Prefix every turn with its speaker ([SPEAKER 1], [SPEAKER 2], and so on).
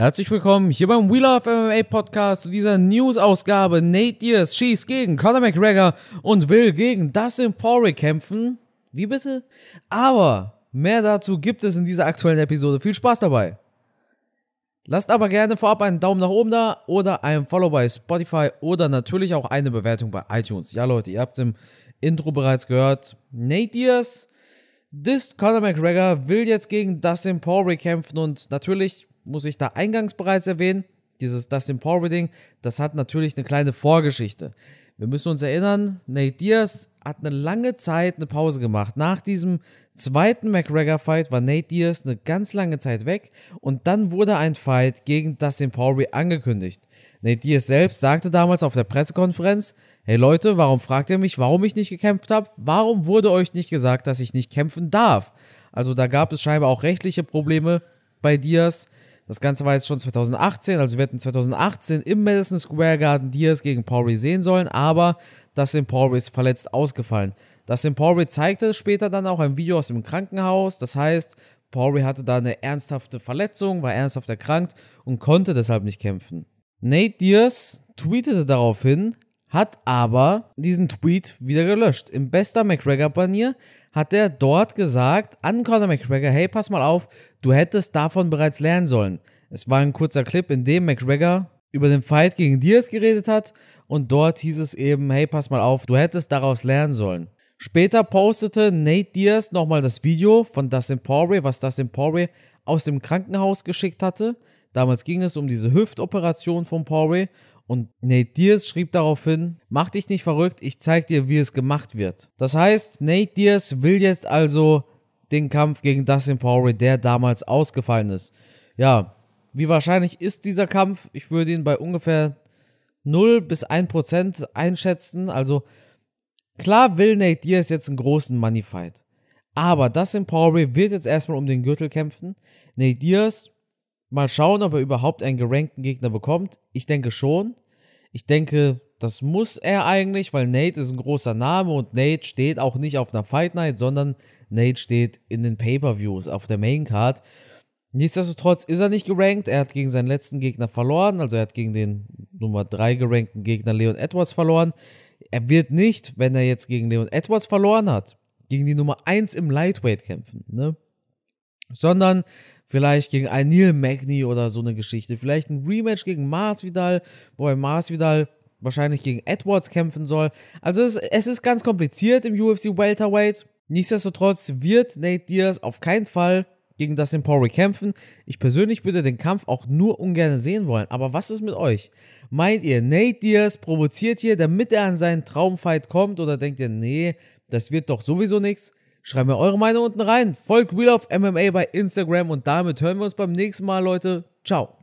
[SPEAKER 1] Herzlich willkommen hier beim We Love MMA Podcast zu dieser News-Ausgabe. Nate Diaz schießt gegen Conor McGregor und will gegen Dustin Poirier kämpfen. Wie bitte? Aber mehr dazu gibt es in dieser aktuellen Episode. Viel Spaß dabei! Lasst aber gerne vorab einen Daumen nach oben da oder ein Follow bei Spotify oder natürlich auch eine Bewertung bei iTunes. Ja Leute, ihr habt es im Intro bereits gehört. Nate Diaz Dist Conor McGregor, will jetzt gegen Dustin Poirier kämpfen und natürlich muss ich da eingangs bereits erwähnen, dieses Dustin Poirier-Ding, das hat natürlich eine kleine Vorgeschichte. Wir müssen uns erinnern, Nate Diaz hat eine lange Zeit eine Pause gemacht. Nach diesem zweiten McGregor-Fight war Nate Diaz eine ganz lange Zeit weg und dann wurde ein Fight gegen Dustin Poirier angekündigt. Nate Diaz selbst sagte damals auf der Pressekonferenz, hey Leute, warum fragt ihr mich, warum ich nicht gekämpft habe? Warum wurde euch nicht gesagt, dass ich nicht kämpfen darf? Also da gab es scheinbar auch rechtliche Probleme bei Diaz. Das Ganze war jetzt schon 2018, also wir hätten 2018 im Madison Square Garden Diaz gegen Pauri sehen sollen, aber das sind Pauri ist verletzt ausgefallen. Das Empori zeigte später dann auch ein Video aus dem Krankenhaus. Das heißt, Pori hatte da eine ernsthafte Verletzung, war ernsthaft erkrankt und konnte deshalb nicht kämpfen. Nate Diaz tweetete daraufhin, hat aber diesen Tweet wieder gelöscht. Im bester McGregor-Panier hat er dort gesagt an Conor McGregor, hey, pass mal auf, du hättest davon bereits lernen sollen. Es war ein kurzer Clip, in dem McGregor über den Fight gegen Diaz geredet hat und dort hieß es eben, hey, pass mal auf, du hättest daraus lernen sollen. Später postete Nate Diaz nochmal das Video von Dustin Poirier, was Dustin Poirier aus dem Krankenhaus geschickt hatte. Damals ging es um diese Hüftoperation von Poirier und Nate Diaz schrieb daraufhin, mach dich nicht verrückt, ich zeig dir, wie es gemacht wird. Das heißt, Nate Diaz will jetzt also den Kampf gegen Dustin Poirier, der damals ausgefallen ist. Ja, wie wahrscheinlich ist dieser Kampf? Ich würde ihn bei ungefähr 0 bis 1% einschätzen. Also klar will Nate Diaz jetzt einen großen Money Fight. Aber Dustin Poirier wird jetzt erstmal um den Gürtel kämpfen. Nate Diaz, mal schauen, ob er überhaupt einen gerankten Gegner bekommt. Ich denke schon. Ich denke, das muss er eigentlich, weil Nate ist ein großer Name und Nate steht auch nicht auf einer Fight Night, sondern Nate steht in den Pay-Per-Views auf der Main Card. Nichtsdestotrotz ist er nicht gerankt. Er hat gegen seinen letzten Gegner verloren. Also er hat gegen den Nummer 3 gerankten Gegner Leon Edwards verloren. Er wird nicht, wenn er jetzt gegen Leon Edwards verloren hat, gegen die Nummer 1 im Lightweight kämpfen. Ne? Sondern Vielleicht gegen einen Neil Magny oder so eine Geschichte. Vielleicht ein Rematch gegen Mars Vidal, wobei Mars Vidal wahrscheinlich gegen Edwards kämpfen soll. Also es, es ist ganz kompliziert im UFC Welterweight. Nichtsdestotrotz wird Nate Diaz auf keinen Fall gegen das Poirier kämpfen. Ich persönlich würde den Kampf auch nur ungern sehen wollen. Aber was ist mit euch? Meint ihr, Nate Diaz provoziert hier, damit er an seinen Traumfight kommt? Oder denkt ihr, nee, das wird doch sowieso nichts? Schreibt mir eure Meinung unten rein. Folgt Wheel of MMA bei Instagram und damit hören wir uns beim nächsten Mal, Leute. Ciao.